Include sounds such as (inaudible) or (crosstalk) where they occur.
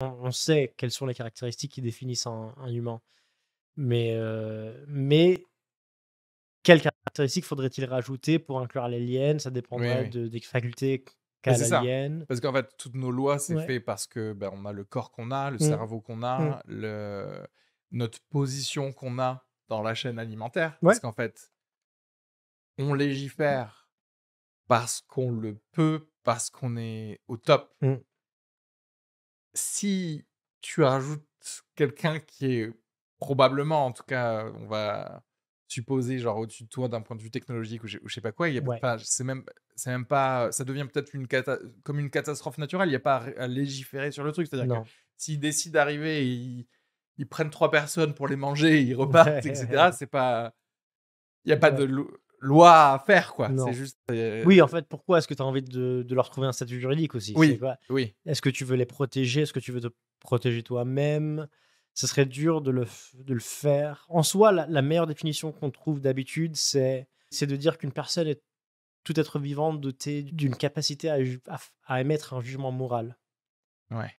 on, sait quelles sont les caractéristiques qui définissent un, humain. Mais, euh, mais quelles caractéristiques faudrait-il rajouter pour inclure les liens Ça dépendrait des facultés qu'a l'alien. Parce qu'en fait, toutes nos lois, c'est fait parce que ben, on a le corps qu'on a, le mmh. cerveau qu'on a, mmh. le... notre position qu'on a dans la chaîne alimentaire. Parce qu'en fait, on légifère parce qu'on le peut, parce qu'on est au top. Mmh si tu rajoutes quelqu'un qui est probablement, en tout cas, on va supposer genre au-dessus de toi d'un point de vue technologique ou je, sais pas quoi, il y a pas, c'est même, c'est même pas, ça devient peut-être une comme une catastrophe naturelle. Il n'y a pas à, légiférer sur le truc, c'est-à-dire que s'ils décident d'arriver, ils, ils prennent trois personnes pour les manger, ils (laughs) repartent, etc. C'est pas, il n'y a pas de loi à faire, quoi. C'est euh, Oui, en fait, pourquoi est-ce que tu as envie de, leur trouver un statut juridique aussi Oui. Est ce que tu veux les protéger Est-ce que tu veux te protéger toi-même Ce serait dur de le, de le faire. En soi, la, meilleure définition qu'on trouve d'habitude, c'est de dire qu'une personne est tout être vivant doté d'une capacité à, à, à, émettre un jugement moral. Ouais.